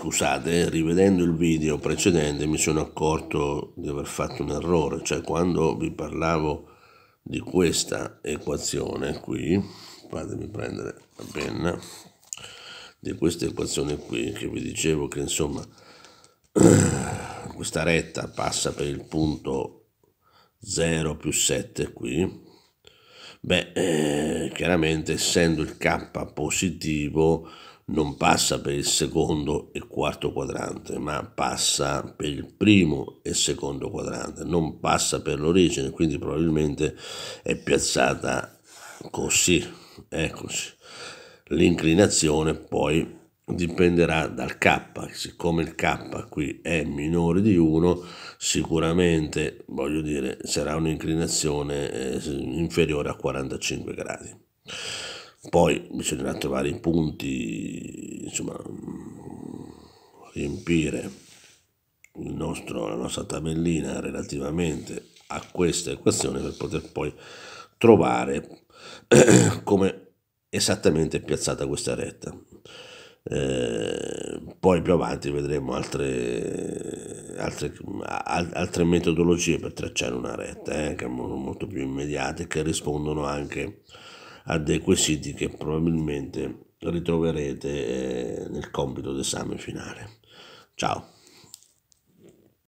Scusate, eh, rivedendo il video precedente mi sono accorto di aver fatto un errore, cioè quando vi parlavo di questa equazione qui, fatemi prendere la penna, di questa equazione qui che vi dicevo che insomma questa retta passa per il punto 0 più 7 qui, beh eh, chiaramente essendo il k positivo non passa per il secondo e quarto quadrante, ma passa per il primo e secondo quadrante, non passa per l'origine, quindi probabilmente è piazzata così, eccoci. L'inclinazione poi dipenderà dal K, siccome il K qui è minore di 1, sicuramente, voglio dire, sarà un'inclinazione eh, inferiore a 45 gradi. Poi bisognerà trovare i punti, insomma, riempire nostro, la nostra tabellina relativamente a questa equazione per poter poi trovare come esattamente è piazzata questa retta. Eh, poi più avanti vedremo altre, altre, altre metodologie per tracciare una retta, eh, che sono molto più immediate, che rispondono anche a dei quesiti che probabilmente ritroverete eh, nel compito d'esame finale. Ciao!